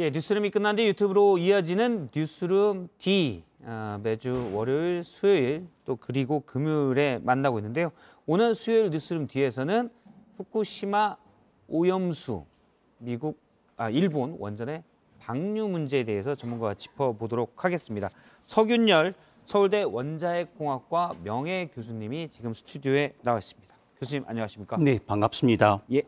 예, 뉴스룸이 끝난 뒤 유튜브로 이어지는 뉴스룸 D 아, 매주 월요일, 수요일 또 그리고 금요일에 만나고 있는데요. 오늘 수요일 뉴스룸 D에서는 후쿠시마 오염수 미국 아 일본 원전의 방류 문제에 대해서 전문가와 짚어보도록 하겠습니다. 서균열 서울대 원자핵공학과 명예 교수님이 지금 스튜디오에 나와 있습니다. 교수님 안녕하십니까? 네, 반갑습니다. 예,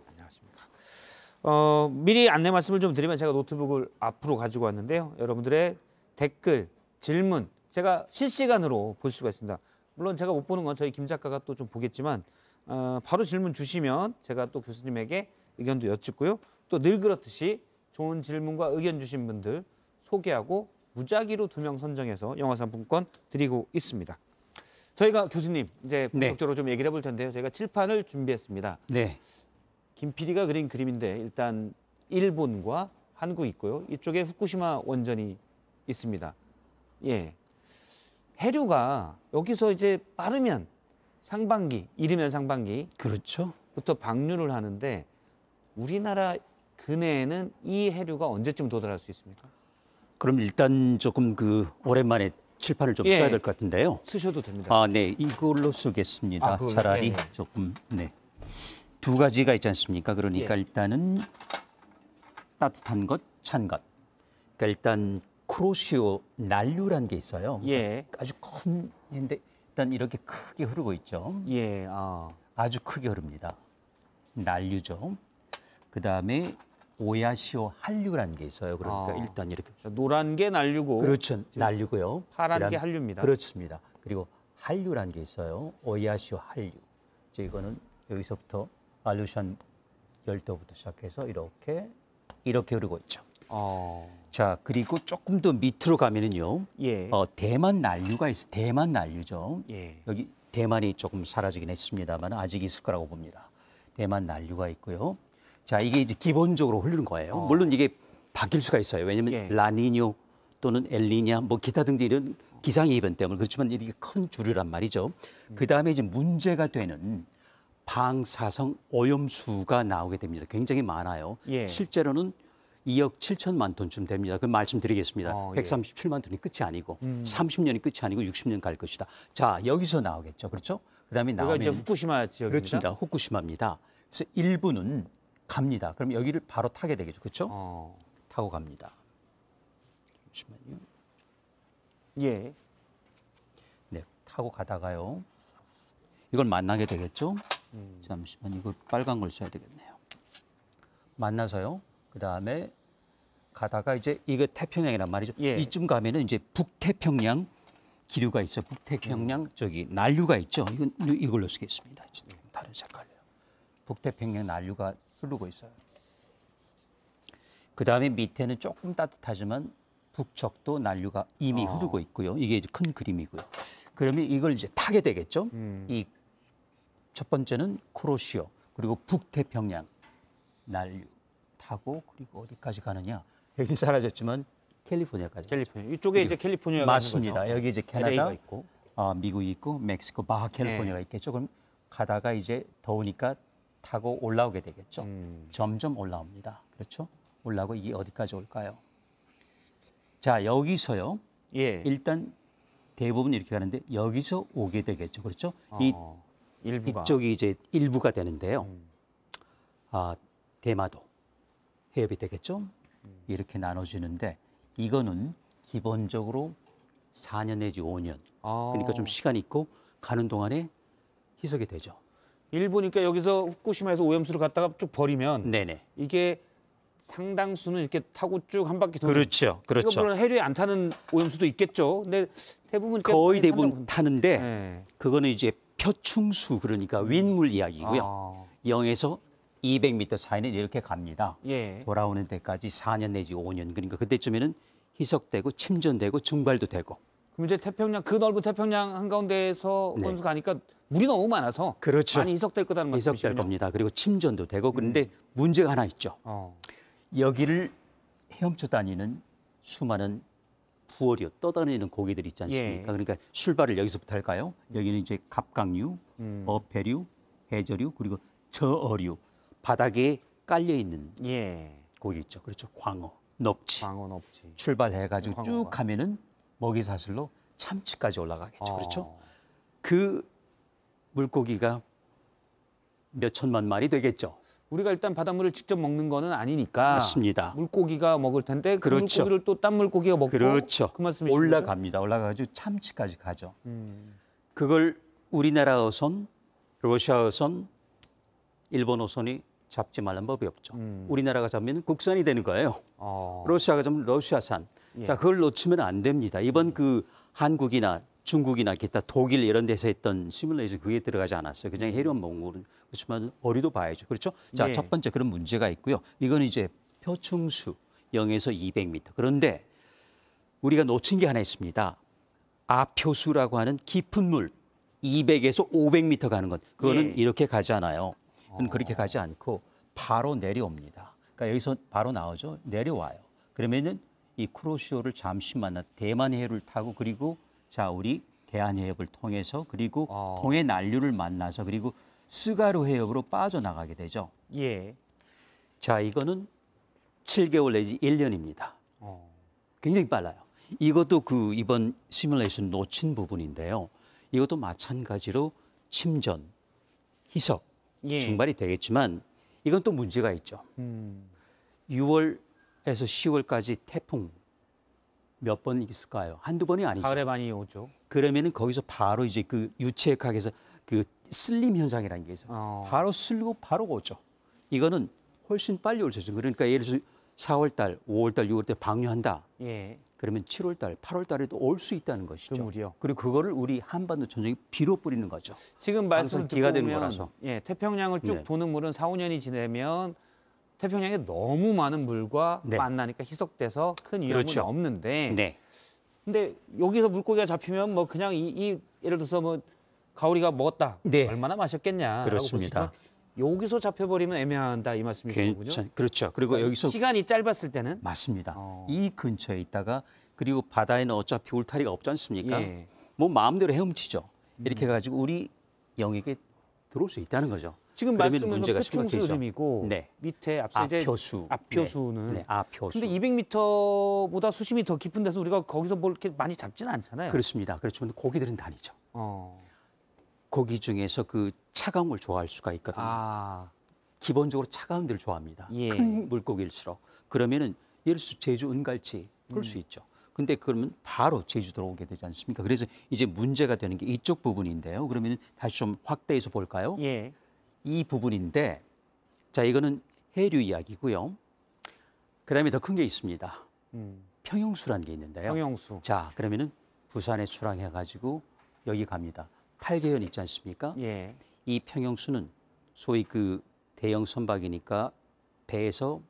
어, 미리 안내 말씀을 좀 드리면 제가 노트북을 앞으로 가지고 왔는데요. 여러분들의 댓글, 질문 제가 실시간으로 볼 수가 있습니다. 물론 제가 못 보는 건 저희 김 작가가 또 좀 보겠지만 어, 바로 질문 주시면 제가 또 교수님에게 의견도 여쭙고요. 또 늘 그렇듯이 좋은 질문과 의견 주신 분들 소개하고 무작위로 두 명 선정해서 영화상품권 드리고 있습니다. 저희가 교수님 이제 네. 본격적으로 네. 좀 얘기를 해볼 텐데요. 저희가 칠판을 준비했습니다. 네. 김PD가 그린 그림인데 일단 일본과 한국 있고요. 이쪽에 후쿠시마 원전이 있습니다. 예. 해류가 여기서 이제 빠르면 상반기, 이르면 상반기. 그렇죠. 부터 방류를 하는데 우리나라 근해에는 이 해류가 언제쯤 도달할 수 있습니까? 그럼 일단 조금 그 오랜만에 칠판을 좀 예, 써야 될 것 같은데요. 쓰셔도 됩니다. 아, 네. 이걸로 쓰겠습니다. 아, 차라리 예, 예, 조금 네. 두 가지가 있지 않습니까? 그러니까 예. 일단은 따뜻한 것, 찬 것. 그러니까 일단 크로시오 난류란 게 있어요. 그러니까 예. 아주 큰 인데 일단 이렇게 크게 흐르고 있죠. 예. 아. 아주 크게 흐릅니다. 난류죠. 그다음에 오야시오 한류란게 있어요. 그러니까 아. 일단 이렇게 노란 게 난류고 그렇죠. 난류고요. 파란 게 한류입니다. 그렇습니다. 그리고 한류란게 있어요. 오야시오 한류. 이거는 여기서부터 알루션 열도부터 시작해서 이렇게 이렇게 흐르고 있죠. 어... 자 그리고 조금 더 밑으로 가면은요. 예. 어, 대만 난류가 있어. 대만 난류죠. 예. 여기 대만이 조금 사라지긴 했습니다만 아직 있을 거라고 봅니다. 대만 난류가 있고요. 자 이게 이제 기본적으로 흐르는 거예요. 어... 물론 이게 바뀔 수가 있어요. 왜냐하면 예. 라니뇨 또는 엘리냐 뭐 기타 등등 이런 기상이변 때문에 그렇지만 이게 큰 주류란 말이죠. 음. 그 다음에 이제 문제가 되는 방사성 오염수가 나오게 됩니다. 굉장히 많아요. 예. 실제로는 2억 7천만 톤쯤 됩니다. 그 말씀드리겠습니다. 어, 예. 137만 톤이 끝이 아니고 음. 30년이 끝이 아니고 60년 갈 것이다. 자 여기서 나오겠죠, 그렇죠? 그다음에 나오면 이제 후쿠시마 지역입니다. 그렇습니다. 후쿠시마입니다. 그래서 일부는 갑니다. 그럼 여기를 바로 타게 되겠죠, 그렇죠? 어. 타고 갑니다. 잠시만요. 예. 네, 타고 가다가요. 이걸 만나게 되겠죠? 음. 잠시만 이거 빨간 걸 써야 되겠네요. 만나서요. 그 다음에 가다가 이제 이게 태평양이란 말이죠. 예. 이쯤 가면은 이제 북태평양 기류가 있어. 북태평양 음. 저기 난류가 있죠. 이건 이걸로 쓰겠습니다. 조금 다른 색깔로. 북태평양 난류가 흐르고 있어요. 그 다음에 밑에는 조금 따뜻하지만 북쪽도 난류가 이미 어. 흐르고 있고요. 이게 큰 그림이고요. 그러면 이걸 이제 타게 되겠죠. 음. 이첫 번째는 크로시오, 그리고 북태평양, 난류 타고 그리고 어디까지 가느냐? 여기 사라졌지만 캘리포니아까지. 캘리포니아. 이쪽에 이제 캘리포니아 맞습니다. 여기 이제 캐나다 LA가 있고, 아, 미국이 있고, 멕시코, 바 캘리포니아가 네. 있겠죠. 그럼 가다가 이제 더우니까 타고 올라오게 되겠죠. 음. 점점 올라옵니다. 그렇죠? 올라오고 이게 어디까지 올까요? 자, 여기서요. 예. 일단 대부분 이렇게 가는데 여기서 오게 되겠죠. 그렇죠? 어. 이 일부가. 이쪽이 이제 일부가 되는데요. 음. 아, 대마도 해협이 되겠죠? 음. 이렇게 나눠지는데 이거는 기본적으로 4년 내지 5년. 아. 그러니까 좀 시간이 있고 가는 동안에 희석이 되죠. 일부니까 여기서 후쿠시마에서 오염수를 갖다가 쭉 버리면 네네. 이게 상당수는 이렇게 타고 쭉 한 바퀴 돌는 그렇죠, 그렇죠. 물론 해류에 안 타는 오염수도 있겠죠. 근데 대부분 거의 대부분 타는데 네. 그거는 이제 표충수 그러니까 윗물 음. 이야기고요. 아. 0에서 200m 사이는 이렇게 갑니다. 예. 돌아오는 데까지 4년 내지 5년 그러니까 그때쯤에는 희석되고 침전되고 증발도 되고. 그럼 이제 태평양 그 넓은 태평양 한가운데에서 네. 혼수 가니까 물이 너무 많아서 그렇죠. 많이 희석될 거다는 말씀이죠 희석될 겁니다. 그리고 침전도 되고 그런데 음. 문제가 하나 있죠. 어. 여기를 헤엄쳐 다니는 수많은 부어이요 떠다니는 고기들 있지 않습니까? 예. 그러니까 출발을 여기서부터 할까요? 여기는 이제 갑각류, 음. 어패류, 해저류 그리고 저어류 바닥에 깔려 있는 예. 고기 있죠. 그렇죠. 광어, 넙치. 광어, 넙치. 출발해가지고 네, 쭉 가면은 먹이 사슬로 참치까지 올라가겠죠. 어. 그렇죠. 그 물고기가 몇 천만 마리 되겠죠. 우리가 일단 바닷물을 직접 먹는 거는 아니니까 맞습니다. 물고기가 먹을 텐데 그 그렇죠. 물고기를 또 딴 물고기가 먹고 그렇죠. 그 말씀이시죠? 올라갑니다. 올라가가지고 참치까지 가죠. 음. 그걸 우리나라 어선, 러시아 어선, 일본 어선이 잡지 말란 법이 없죠. 음. 우리나라가 잡으면 국산이 되는 거예요. 어. 러시아가 잡으면 러시아산. 예. 자 그걸 놓치면 안 됩니다. 이번 음. 그 한국이나 중국이나 기타 독일 이런 데서 했던 시뮬레이션 그게 들어가지 않았어요. 그냥 해련 몽골은 그렇지만 어리도 봐야죠. 그렇죠? 자, 예. 첫 번째 그런 문제가 있고요. 이건 이제 표층수 0에서 200m. 그런데 우리가 놓친 게 하나 있습니다. 아표수라고 하는 깊은 물 200에서 500m 가는 것. 그거는 예. 이렇게 가지 않아요. 어. 그렇게 가지 않고 바로 내려옵니다. 그러니까 여기서 바로 나오죠. 내려와요. 그러면은 이 쿠로시오를 잠시 만나 대만 해를 타고 그리고 자 우리 대한 해협을 통해서 그리고 아. 동해 난류를 만나서 그리고 스가루 해협으로 빠져나가게 되죠. 예. 자 이거는 7개월 내지 1년입니다. 어. 굉장히 빨라요. 이것도 그 이번 시뮬레이션 놓친 부분인데요. 이것도 마찬가지로 침전, 희석, 예. 중발이 되겠지만 이건 또 문제가 있죠. 음. 6월에서 10월까지 태풍 몇번 있을까요? 한두 번이 아니죠. 가을에 많이 오죠. 그러면은 거기서 바로 이제 그 유체액학에서 그 슬림 현상이라는 게 있어요. 어. 바로 쓸리고 바로 오죠. 이거는 훨씬 빨리 올 수 있어요. 그러니까 예를 들어서 4월 달, 5월 달, 6월 달 방류한다. 예. 그러면 7월 달, 8월 달에도 올 수 있다는 것이죠. 그물이요. 그리고 그거를 우리 한반도 전쟁이 비로 뿌리는 거죠. 지금 말씀 기가 되면 거라서. 예, 태평양을 쭉 네. 도는 물은 4, 5년이 지나면 태평양에 너무 많은 물과 네. 만나니까 희석돼서 큰 위험은 그렇죠. 없는데 네. 근데 여기서 물고기가 잡히면 뭐 그냥 이, 이 예를 들어서 뭐 가오리가 먹었다 네. 얼마나 마셨겠냐 그렇습니다. 여기서 잡혀버리면 애매한다 이 말씀이군요. 그렇죠. 그리고 그러니까 여기서 시간이 짧았을 때는 맞습니다. 어. 이 근처에 있다가 그리고 바다에는 어차피 울타리가 없지 않습니까? 예. 뭐 마음대로 헤엄치죠. 음. 이렇게 해가지고 우리 영역에 들어올 수 있다는 거죠. 지금 말씀은 문제가 표충수름이고 네. 밑에 앞서 이제 아표수. 앞표수는 아, 네. 네. 아표수. 근데 200m보다 수심이 더 깊은 데서 우리가 거기서 뭘 이렇게 많이 잡지는 않잖아요. 그렇습니다. 그렇지만 고기들은 다니죠. 어. 고기 중에서 그 차가운 걸 좋아할 수가 있거든요. 아. 기본적으로 차가운 데를 좋아합니다. 예. 큰 물고기일수록. 그러면은 예를 들어 제주 은갈치 그럴 음. 수 있죠. 근데 그러면 바로 제주도로 오게 되지 않습니까? 그래서 이제 문제가 되는 게 이쪽 부분인데요. 그러면 다시 좀 확대해서 볼까요? 예. 이 부분인데 자 이거는 해류 이야기고요. 그다음에 더 큰 게 있습니다. 음. 평형수라는 게 있는데요. 평형수. 자 그러면은 부산에 출항해 가지고 여기 갑니다. 팔개현 있지 않습니까? 예. 이 평형수는 소위 그 대형 선박이니까 배에서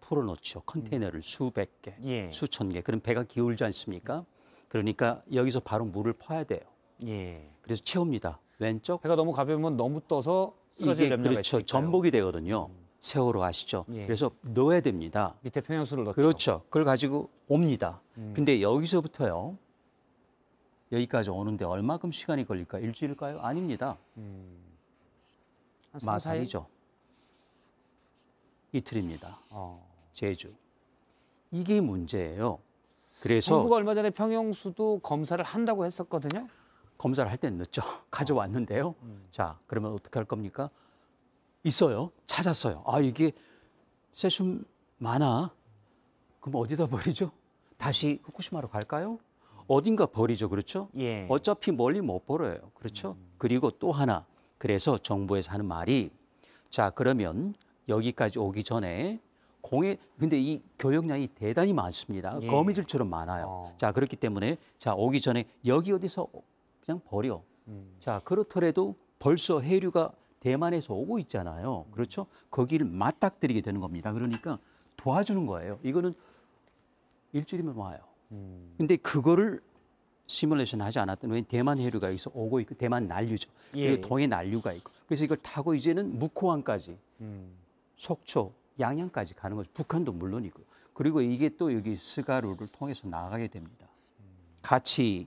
풀어놓죠. 컨테이너를 음. 수백 개, 예. 수천 개. 그럼 배가 기울지 않습니까? 그러니까 여기서 바로 물을 퍼야 돼요. 예. 그래서 채웁니다. 왼쪽. 배가 너무 가벼우면 너무 떠서 이게 그렇죠. 전복이 되거든요. 세월호 아시죠? 예. 그래서 넣어야 됩니다. 밑에 평형수를 넣죠. 그렇죠. 그걸 가지고 옵니다. 음. 근데 여기서부터요. 여기까지 오는데 얼마큼 시간이 걸릴까? 일주일일까요? 아닙니다. 음. 마산이죠. 이틀입니다. 어. 제주. 이게 문제예요. 그래서 정부가 얼마 전에 평형수도 검사를 한다고 했었거든요. 검사를 할 때는 늦죠. 가져왔는데요. 어, 음. 자, 그러면 어떻게 할 겁니까? 있어요. 찾았어요. 아, 이게 세슘 많아. 그럼 어디다 버리죠? 다시 후쿠시마로 갈까요? 어딘가 버리죠. 그렇죠? 예. 어차피 멀리 못 버려요. 그렇죠? 음. 그리고 또 하나. 그래서 정부에서 하는 말이 자, 그러면 여기까지 오기 전에 공해 근데 이 교역량이 대단히 많습니다. 예. 거미줄처럼 많아요. 어. 자 그렇기 때문에 자 오기 전에 여기 어디서 그냥 버려. 음. 자, 그렇더라도 벌써 해류가 대만에서 오고 있잖아요. 음. 그렇죠? 거기를 맞닥뜨리게 되는 겁니다. 그러니까 도와주는 거예요. 이거는 일주일이면 와요. 음. 근데 그거를 시뮬레이션 하지 않았던 왜 대만 해류가 여기서 오고 있고 대만 난류죠. 예. 그리고 예. 동해 난류가 있고 그래서 이걸 타고 이제는 무코항까지 음. 속초, 양양까지 가는 거죠. 북한도 물론이고 그리고 이게 또 여기 스가루를 통해서 나가게 됩니다. 음. 같이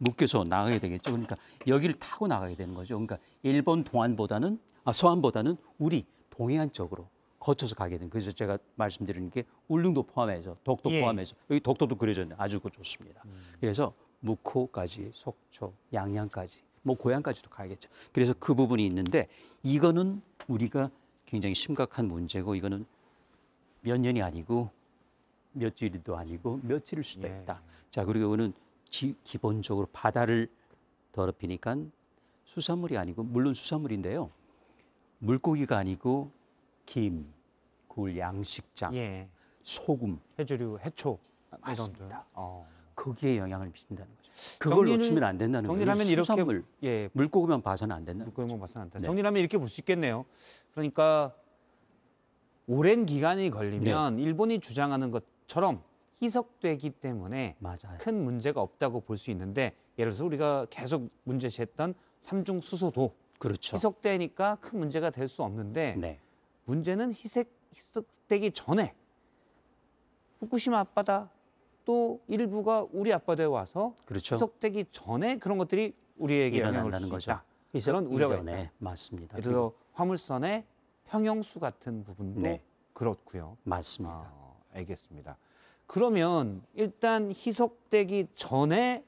묶여서 나가야 되겠죠. 그러니까 여기를 타고 나가야 되는 거죠. 그러니까 일본 동안보다는 아, 서안보다는 우리 동해안 쪽으로 거쳐서 가게 되는. 그래서 제가 말씀드리는 게 울릉도 포함해서 독도 예. 포함해서 여기 독도도 그려져네 아주 그 좋습니다. 음. 그래서 묵호까지 속초, 양양까지 뭐 고향까지도 가야겠죠. 그래서 그 부분이 있는데 이거는 우리가 굉장히 심각한 문제고 이거는 몇 년이 아니고 며칠도 아니고 며칠일 수도 예. 있다. 자 그리고 이거는 지, 기본적으로 바다를 더럽히니까 수산물이 아니고 물론 수산물인데요. 물고기가 아니고 김, 굴, 양식장, 예. 소금, 해조류, 해초 아, 맞습니다. 어. 거기에 영향을 미친다는 거죠. 그걸 정리를, 놓치면 안 된다는 정리 거예요. 하면 이렇게 예. 물고기만 봐서는 안 된다. 물고기만 봐서는 안 된다. 네. 정리하면 이렇게 볼 수 있겠네요. 그러니까 오랜 기간이 걸리면 네. 일본이 주장하는 것처럼 희석되기 때문에 맞아요. 큰 문제가 없다고 볼 수 있는데 예를 들어서 우리가 계속 문제 제했던 삼중 수소도 그렇죠. 희석되니까 큰 문제가 될 수 없는데 네. 문제는 희색, 희석되기 전에 후쿠시마 앞바다 또 일부가 우리 앞바다에 와서 그렇죠. 희석되기 전에 그런 것들이 우리에게 영향을 줄수 거죠. 이다 그런 우려가 있다. 맞습니다. 예를 들어 화물선의 평형수 같은 부분도 네. 그렇고요. 맞습니다. 아, 알겠습니다. 그러면 일단 희석되기 전에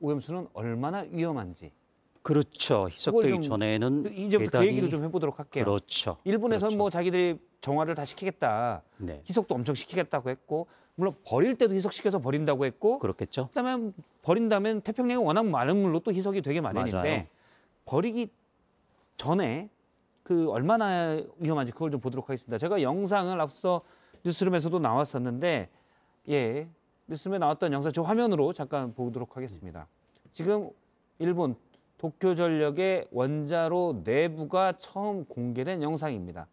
오염수는 얼마나 위험한지. 그렇죠. 희석되기 전에는 그 이제부터 그 대단히... 그 얘기를 좀 해보도록 할게요. 그렇죠. 일본에서 그렇죠. 뭐 자기들이 정화를 다 시키겠다. 네. 희석도 엄청 시키겠다고 했고 물론 버릴 때도 희석시켜서 버린다고 했고 그렇겠죠. 그다음에 버린다면 태평양에 워낙 많은 물로 또 희석이 되게 많으니데 버리기 전에 그 얼마나 위험한지 그걸 좀 보도록 하겠습니다. 제가 영상을 앞서 뉴스룸에서도 나왔었는데 예 뉴스룸에 나왔던 영상 저 화면으로 잠깐 보도록 하겠습니다. 지금 일본 도쿄전력의 원자로 내부가 처음 공개된 영상입니다.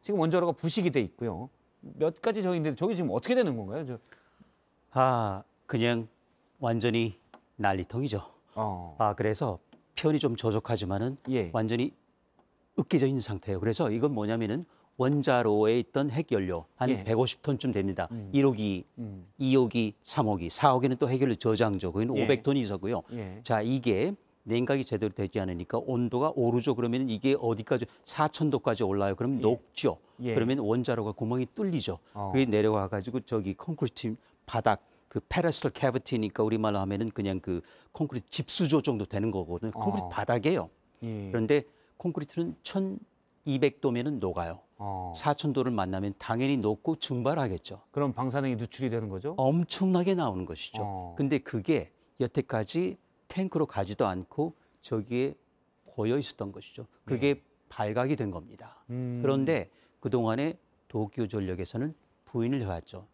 지금 원자로가 부식이 돼 있고요. 몇 가지 저기 있는데 저게 지금 어떻게 되는 건가요? 저... 아 그냥 완전히 난리통이죠. 어. 아 그래서 표현이 좀 저적하지만은 예. 완전히 으깨져 있는 상태예요. 그래서 이건 뭐냐면은 원자로에 있던 핵연료 한 예. 150톤쯤 됩니다. 음. 1호기, 음. 2호기, 3호기, 4호기는 또 핵연료 저장조. 그는 예. 500톤이 있었고요. 예. 자, 이게 냉각이 제대로 되지 않으니까 온도가 오르죠. 그러면 이게 어디까지 4 0 0 0도까지 올라요. 그럼 예. 녹죠. 예. 그러면 원자로가 구멍이 뚫리죠. 어. 그게 내려와 가지고 저기 콘크리트 바닥 그 페레스털 캐비티니까 우리말로 하면은 그냥 그 콘크리트 집수조 정도 되는 거거든요. 콘크리트 어. 바닥이에요. 예. 그런데 콘크리트는 천 200도면은 녹아요. 어. 4,000도를 만나면 당연히 녹고 증발하겠죠. 그럼 방사능이 누출이 되는 거죠? 엄청나게 나오는 것이죠. 어. 근데 그게 여태까지 탱크로 가지도 않고 저기에 보여 있었던 것이죠. 그게 네. 발각이 된 겁니다. 음. 그런데 그동안에 도쿄 전력에서는 부인을 해왔죠.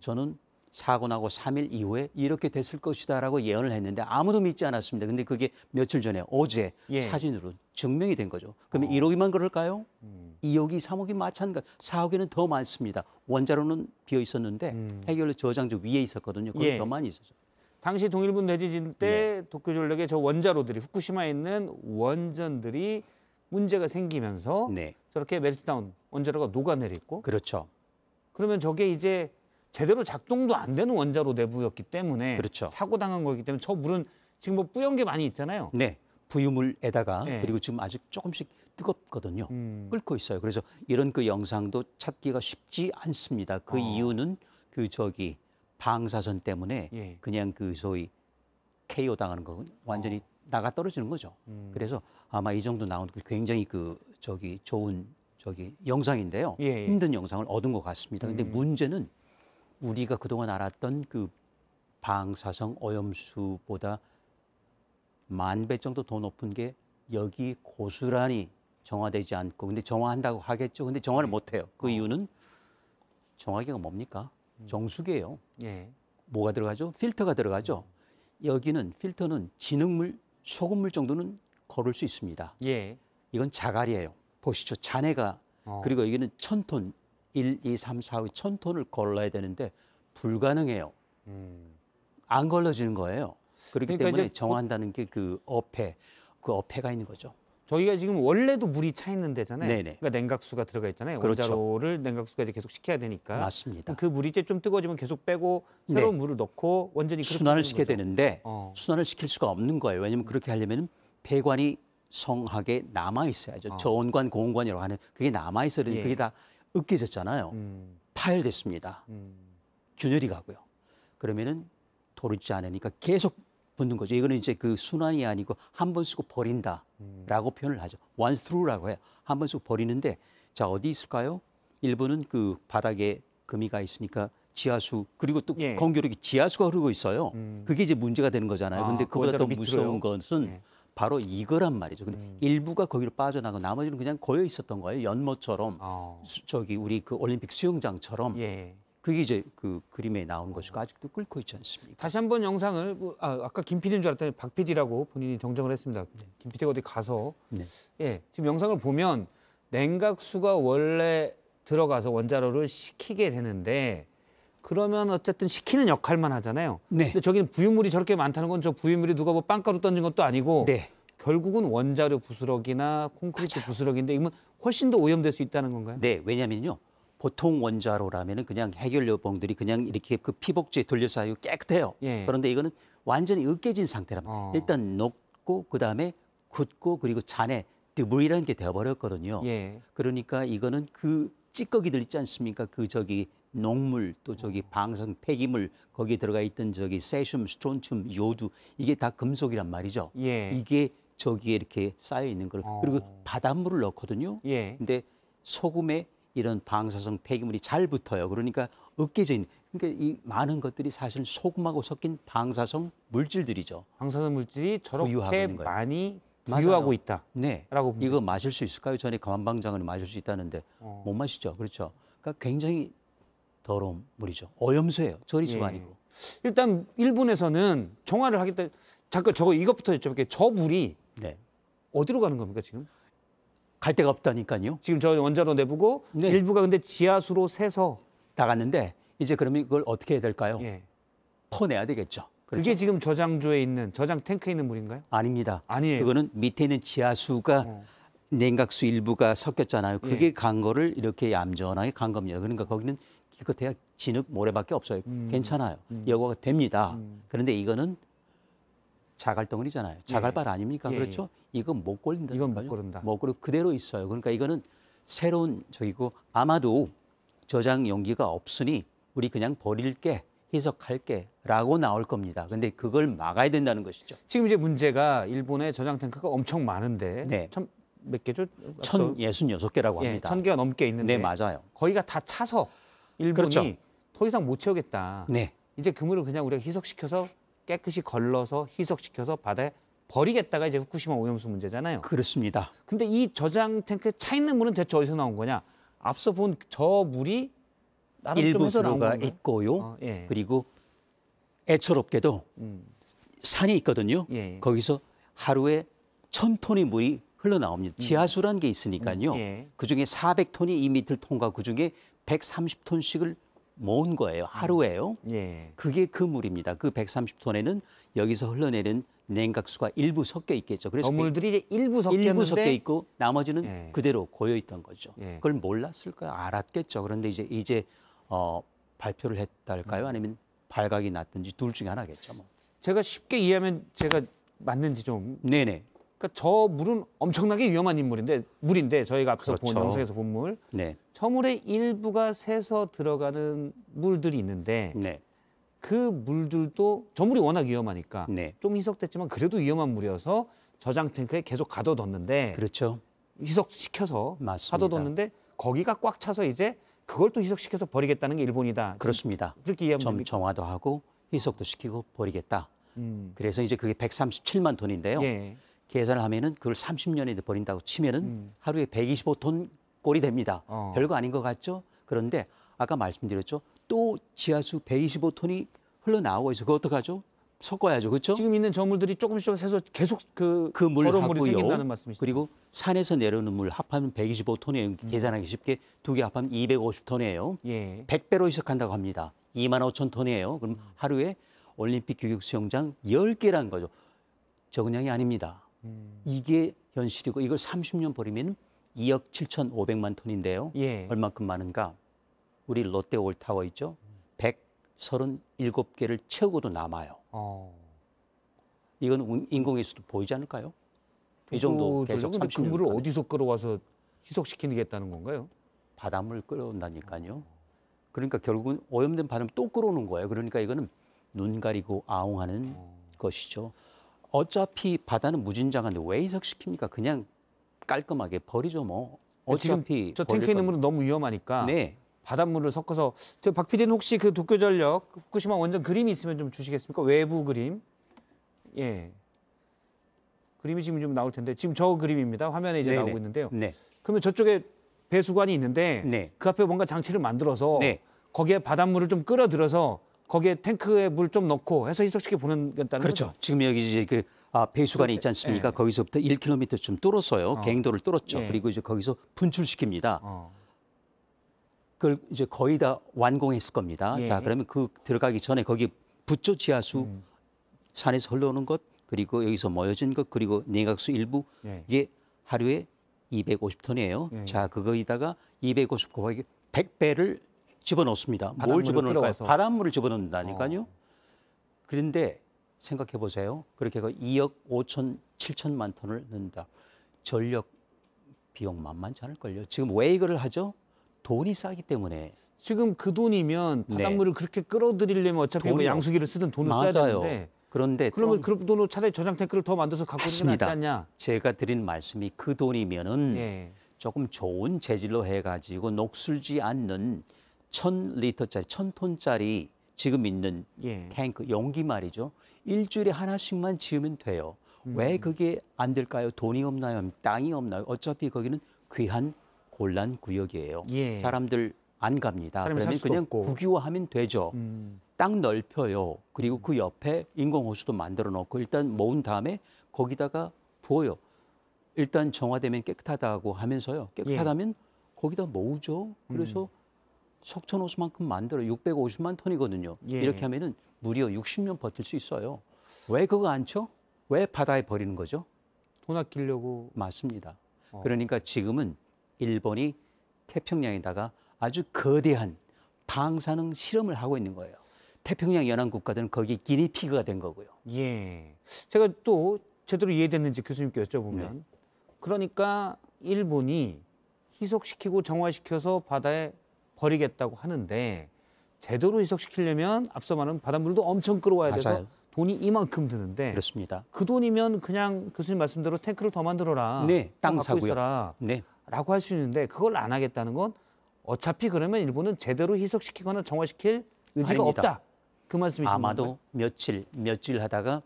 저는 사고 나고 3일 이후에 이렇게 됐을 것이다라고 예언을 했는데 아무도 믿지 않았습니다. 근데 그게 며칠 전에 어제 예. 사진으로 증명이 된 거죠. 그러면 어. 1억이만 그럴까요? 음. 2억이, 3억이 마찬가지. 4억에는 더 많습니다. 원자로는 비어 있었는데 음. 해결의 저장지 위에 있었거든요. 그게 예. 더 많이 있었죠. 당시 동일본 대지진 때 네. 예. 도쿄 전력의 저 원자로들이 후쿠시마에 있는 원전들이 문제가 생기면서 네. 저렇게 멜트다운 원자로가 녹아내리고 그렇죠. 그러면 저게 이제 제대로 작동도 안 되는 원자로 내부였기 때문에 그렇죠. 사고 당한 거기 때문에 저 물은 지금 뭐 뿌연 게 많이 있잖아요. 네. 부유물에다가 네. 그리고 지금 아직 조금씩 뜨겁거든요. 음. 끓고 있어요. 그래서 이런 그 영상도 찾기가 쉽지 않습니다. 그 어. 이유는 그 저기 방사선 때문에 예. 그냥 그 소위 KO 당하는 건 완전히 어. 나가 떨어지는 거죠. 음. 그래서 아마 이 정도 나온 그 굉장히 그 저기 좋은 저기 영상인데요. 예, 예. 힘든 영상을 얻은 것 같습니다. 근데 음. 문제는 우리가 그동안 알았던 그 방사성 오염수보다 만 배 정도 더 높은 게 여기 고스란히 정화되지 않고 근데 정화한다고 하겠죠. 근데 정화를 네. 못 해요. 그 어. 이유는 정화기가 뭡니까? 음. 정수기예요. 예. 뭐가 들어가죠? 필터가 들어가죠. 음. 여기는 필터는 진흙물, 소금물 정도는 걸을 수 있습니다. 예. 이건 자갈이에요. 보시죠. 잔해가 어. 그리고 여기는 천톤 1, 2, 3, 4, 5, 1 0톤을 걸러야 되는데 불가능해요. 음. 안 걸러지는 거예요. 그렇기 그러니까 때문에 정한다는 게 그 어패, 그 어패가 그 있는 거죠. 저희가 지금 원래도 물이 차 있는 데잖아요. 네네. 그러니까 냉각수가 들어가 있잖아요. 그렇죠. 원자로를 냉각수가 이 계속 식혀야 되니까. 맞습니다. 그 물이 이제 좀 뜨거워지면 계속 빼고 네. 새로운 네. 물을 넣고 완전히 순환을 시켜야 거죠. 되는데 어. 순환을 시킬 수가 없는 거예요. 왜냐하면 그렇게 하려면 배관이 성하게 남아 있어야죠. 어. 저온관, 고온관이라고 하는 그게 남아 있어야 되는 예. 그게 다 으깨졌잖아요. 음. 파열됐습니다. 음. 균열이 가고요. 그러면은 도리지 않으니까 계속 붙는 거죠. 이거는 이제 그 순환이 아니고 한 번 쓰고 버린다라고 음. 표현을 하죠. once through라고 해요. 한 번 쓰고 버리는데 자 어디 있을까요? 일부는그 바닥에 금이 가 있으니까 지하수 그리고 또 예. 공교롭게 지하수가 흐르고 있어요. 음. 그게 이제 문제가 되는 거잖아요. 아, 근데 그보다 더 무서운 밑으요 것은 예. 바로 이거란 말이죠. 근데 음. 일부가 거기로 빠져나가고 나머지는 그냥 고여 있었던 거예요. 연못처럼 어. 수, 저기 우리 그 올림픽 수영장처럼 예. 그게 이제 그 그림에 나온 것이고 아직도 끓고 있지 않습니까? 다시 한 번 영상을 뭐, 아, 아까 김 PD인 줄 알았더니 박 PD라고 본인이 정정을 했습니다. 네. 김 PD가 어디 가서 네. 예 지금 영상을 보면 냉각수가 원래 들어가서 원자로를 식히게 되는데 그러면 어쨌든 시키는 역할만 하잖아요. 네. 근데 저기는 부유물이 저렇게 많다는 건 저 부유물이 누가 뭐 빵가루 던진 것도 아니고 네. 결국은 원자료 부스러기나 콘크리트 맞아요. 그렇죠. 부스러기인데 이건 훨씬 더 오염될 수 있다는 건가요? 네, 왜냐면요. 보통 원자로라면은 그냥 해결료봉들이 그냥 이렇게 그 피복지에 돌려서 깨끗해요. 예. 그런데 이거는 완전히 으깨진 상태라면 어. 일단 녹고 그다음에 굳고 그리고 잔에 드물이라는 게 되어버렸거든요. 예. 그러니까 이거는 그 찌꺼기들 있지 않습니까? 그 저기 농물 또 저기 방사성 폐기물 거기에 들어가 있던 저기 세슘, 스트론튬, 요두 이게 다 금속이란 말이죠. 예. 이게 저기에 이렇게 쌓여 있는 거 어. 그리고 바닷물을 넣거든요. 예. 근데 소금에 이런 방사성 폐기물이 잘 붙어요. 그러니까 으깨져 있는 그러니까 이 많은 것들이 사실 소금하고 섞인 방사성 물질들이죠. 방사성 물질이 저렇게 많이 부유하고 있다. 네. 라고 이거 마실 수 있을까요? 전에 가만방장은 마실 수 있다는데 어. 못 마시죠. 그렇죠. 그러니까 굉장히 더러운 물이죠. 오염수예요. 조리수가 예. 아니고. 일단 일본에서는 정화를 하겠다. 잠깐 저거 이것부터 여쭤볼게요. 저 물이 네. 어디로 가는 겁니까 지금? 갈 데가 없다니까요. 지금 저 원자로 내부고 네. 일부가 근데 지하수로 새서 나갔는데 이제 그러면 이걸 어떻게 해야 될까요? 예. 퍼내야 되겠죠. 그렇죠? 그게 지금 저장조에 있는 저장 탱크에 있는 물인가요? 아닙니다. 아니에요. 그거는 밑에 있는 지하수가 어. 냉각수 일부가 섞였잖아요. 그게 예. 간 거를 이렇게 얌전하게 간 겁니다. 그러니까 거기는 기껏해야 그 진흙 모래밖에 없어요. 음. 음. 괜찮아요. 음. 여과가 됩니다. 음. 그런데 이거는 자갈덩어리잖아요. 자갈발 예. 아닙니까? 예. 예. 그렇죠? 이건 못 걸린다. 이건 못 걸린다. 못 걸고 그대로 있어요. 그러니까 이거는 새로운 저기고 아마도 저장 용기가 없으니 우리 그냥 버릴게 해석할게라고 나올 겁니다. 근데 그걸 막아야 된다는 것이죠. 지금 이제 문제가 일본의 저장 탱크가 엄청 많은데 네. 참몇 개죠? 천 예순 여섯 개라고 예, 합니다. 예, 천 개가 넘게 있는데 네, 맞아요. 거기가 다 차서 일본이 그렇죠. 더 이상 못 채우겠다. 네. 이제 그물을 그냥 우리가 희석시켜서 깨끗이 걸러서 희석시켜서 바다에 버리겠다가 이제 후쿠시마 오염수 문제잖아요. 그렇습니다. 근데 이 저장 탱크 차 있는 물은 대체 어디서 나온 거냐? 앞서 본 저 물이 일부 들어가 있고요. 어, 예. 그리고 애처롭게도 음. 산이 있거든요. 예. 예. 거기서 하루에 천 톤의 물이 흘러나옵니다. 음. 지하수라는 게 있으니까요. 음. 예. 그중에 400톤이 이 밑을 통과 그중에 130톤씩을 모은 거예요. 하루에요. 음. 예. 그게 그 물입니다. 그 130톤에는 여기서 흘러내는 냉각수가 일부 섞여 있겠죠. 그래서 저물들이 이제 일부 섞여 일부 섞여 있고 나머지는 예. 그대로 고여 있던 거죠. 예. 그걸 몰랐을 까요 알았겠죠. 그런데 이제 이제 어 발표를 했달까요? 음. 아니면 발각이 났든지 둘 중에 하나겠죠. 뭐. 제가 쉽게 이해하면 제가 맞는지 좀 네네. 그러니까 저 물은 엄청나게 위험한 인물인데 물인데 저희가 앞서 그렇죠. 본 영상에서 본 물. 네. 저 물의 일부가 새서 들어가는 물들이 있는데 네. 그 물들도 저 물이 워낙 위험하니까 네. 좀 희석됐지만 그래도 위험한 물이어서 저장 탱크에 계속 가둬뒀는데 그렇죠. 희석시켜서 가둬뒀는데 거기가 꽉 차서 이제 그걸 또 희석시켜서 버리겠다는 게 일본이다. 그렇습니다. 그렇게 이해하면 점 정화도 하고 희석도 시키고 버리겠다. 음. 그래서 이제 그게 137만 톤인데요. 예. 계산을 하면은 그걸 30년에 버린다고 치면은 음. 하루에 125톤 꼴이 됩니다. 어. 별거 아닌 것 같죠? 그런데 아까 말씀드렸죠. 또 지하수 125톤이 흘러나오고 있어. 그거 어떡하죠? 섞어야죠. 그렇죠? 지금 있는 저물들이 조금씩 조금씩 해서 계속 그, 그 물을 물이 생긴다는 말씀이시죠. 그리고 산에서 내려오는 물 합하면 125톤이에요. 음. 계산하기 쉽게 두 개 합하면 250톤이에요. 예. 100배로 희석한다고 합니다. 2만 5천 톤이에요. 그럼 음. 하루에 올림픽 교육 수영장 10개라는 거죠. 적은 양이 아닙니다. 음. 이게 현실이고 이걸 30년 버리면 2억 7,500만 톤인데요. 예. 얼만큼 많은가? 우리 롯데 올타워 있죠? 137개를 채우고도 남아요. 어. 이건 인공에서도 보이지 않을까요? 이 정도 계속 30년. 그물을 어디서 끌어와서 희석시키겠다는 건가요? 바닷물 끌어온다니까요. 그러니까 결국은 오염된 바닷물 또 끌어오는 거예요. 그러니까 이거는 눈 가리고 아웅하는 어. 것이죠. 어차피 바다는 무진장한데 왜 이석시킵니까? 그냥 깔끔하게 버리죠 뭐. 어차피 저 탱크에 있는 물은 너무 위험하니까 네. 바닷물을 섞어서 저박 PD는 혹시 그 도쿄 전력 후쿠시마 원전 그림이 있으면 좀 주시겠습니까? 외부 그림. 예. 그림이 지금 좀 나올 텐데 지금 저 그림입니다. 화면에 이제 네네. 네. 나오고 있는데요. 네. 그러면 저쪽에 배수관이 있는데 네. 그 앞에 뭔가 장치를 만들어서 네. 거기에 바닷물을 좀 끌어들여서 거기에 탱크에 물 좀 넣고 해서 희석시켜 보낸다는 그렇죠. 거죠? 지금 여기 이제 그 아, 배수관이 있지 않습니까? 예. 거기서부터 1km쯤 뚫었어요. 어. 갱도를 뚫었죠. 예. 그리고 이제 거기서 분출시킵니다. 어. 그걸 이제 거의 다 완공했을 겁니다. 예. 자, 그러면 그 들어가기 전에 거기 부조 지하수 음. 산에서 흘러오는 것 그리고 여기서 모여진 것 그리고 냉각수 일부 예. 이게 하루에 2 5 0톤이에요 예. 자, 그거에다가 250 곱하기 100배를 집어넣습니다. 뭘 집어넣을까요? 끓여서. 바닷물을 집어넣는다니까요. 어. 그런데 생각해 보세요. 그렇게 해서 2억 5천 7천만 톤을 넣는다. 전력 비용 만만치 않을걸요. 지금 왜 이거를 하죠? 돈이 싸기 때문에. 지금 그 돈이면 네. 바닷물을 네. 그렇게 끌어들이려면 어차피 뭐 양수기를 쓰든 돈을 맞아요. 써야 되는데. 그런데 그러면 그 돈으로 차라리 저장 탱크를 더 만들어서 갖고 있는 게 낫지 않냐? 제가 드린 말씀이 그 돈이면은 네. 조금 좋은 재질로 해가지고 녹슬지 않는 천 리터짜리, 천 톤짜리 지금 있는 예. 탱크 용기 말이죠. 일주일에 하나씩만 지으면 돼요. 음. 왜 그게 안 될까요? 돈이 없나요? 땅이 없나요? 어차피 거기는 귀한 곤란 구역이에요. 예. 사람들 안 갑니다. 그러면 그냥 없고. 국유화하면 되죠. 음. 땅 넓혀요. 그리고 음. 그 옆에 인공호수도 만들어 놓고 일단 모은 다음에 거기다가 부어요. 일단 정화되면 깨끗하다고 하면서요. 깨끗하다면 예. 거기다 모으죠. 그래서 음. 석천호수만큼 만들어 650만 톤이거든요. 예. 이렇게 하면은 무려 60년 버틸 수 있어요. 왜 그거 안 쳐? 왜 바다에 버리는 거죠? 돈 아끼려고 맞습니다. 어. 그러니까 지금은 일본이 태평양에다가 아주 거대한 방사능 실험을 하고 있는 거예요. 태평양 연안 국가들은 거기 기니피그가 된 거고요. 예. 제가 또 제대로 이해됐는지 교수님께 여쭤보면 네. 그러니까 일본이 희석시키고 정화시켜서 바다에 버리겠다고 하는데 제대로 희석시키려면 앞서 말한 바닷물도 엄청 끌어와야 맞아요. 돼서 돈이 이만큼 드는데 그렇습니다. 그 돈이면 그냥 교수님 말씀대로 탱크를 더 만들어라. 네, 땅 사고요. 있어라. 네. 라고 할 수 있는데 그걸 안 하겠다는 건 어차피 그러면 일본은 제대로 희석시키거나 정화시킬 의지가 아닙니다. 없다. 그 말씀이신 아마도 건가요? 며칠 며칠 하다가